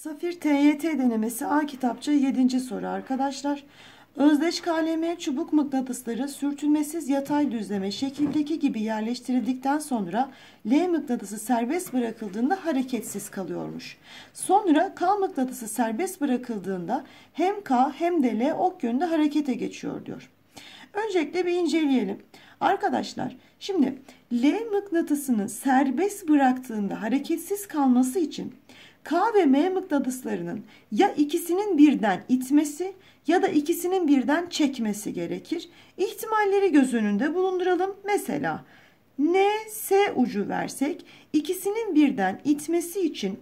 Safir TYT denemesi A kitapça 7. soru arkadaşlar. Özdeş kaleme çubuk mıknatısları sürtünmesiz yatay düzleme şekildeki gibi yerleştirildikten sonra L mıknatısı serbest bırakıldığında hareketsiz kalıyormuş. Sonra K mıknatısı serbest bırakıldığında hem K hem de L ok yönde harekete geçiyor diyor. Öncelikle bir inceleyelim. Arkadaşlar şimdi L mıknatısını serbest bıraktığında hareketsiz kalması için K ve M mıknatıslarının ya ikisinin birden itmesi ya da ikisinin birden çekmesi gerekir. İhtimalleri göz önünde bulunduralım. Mesela N, S ucu versek ikisinin birden itmesi için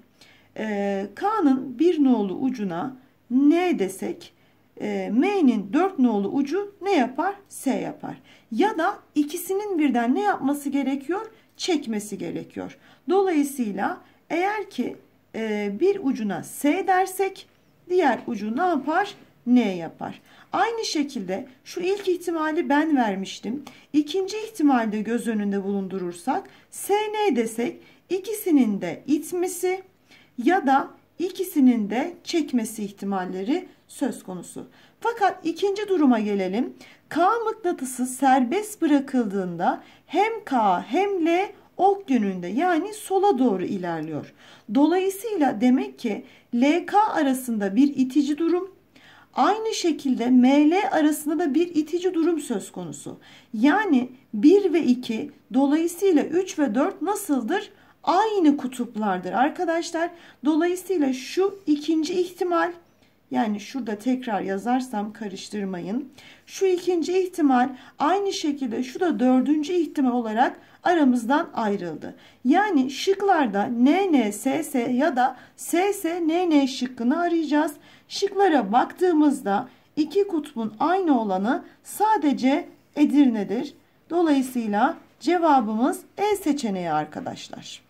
e, K'nın bir nolu ucuna N desek e, M'nin dört nolu ucu ne yapar? S yapar. Ya da ikisinin birden ne yapması gerekiyor? Çekmesi gerekiyor. Dolayısıyla eğer ki e, bir ucuna S dersek diğer ucu ne yapar? N yapar. Aynı şekilde şu ilk ihtimali ben vermiştim. İkinci ihtimalde göz önünde bulundurursak SN desek ikisinin de itmesi ya da ikisinin de çekmesi ihtimalleri söz konusu. Fakat ikinci duruma gelelim. K mıknatısı serbest bırakıldığında hem K hem L ok yönünde yani sola doğru ilerliyor. Dolayısıyla demek ki LK arasında bir itici durum Aynı şekilde ML arasında da bir itici durum söz konusu. Yani 1 ve 2 dolayısıyla 3 ve 4 nasıldır? Aynı kutuplardır arkadaşlar. Dolayısıyla şu ikinci ihtimal yani şurada tekrar yazarsam karıştırmayın. Şu ikinci ihtimal aynı şekilde şu da dördüncü ihtimal olarak aramızdan ayrıldı. Yani şıklarda NNSS ya da SSNN şıkkını arayacağız. Şıklara baktığımızda iki kutbun aynı olanı sadece Edirne'dir. Dolayısıyla cevabımız E seçeneği arkadaşlar.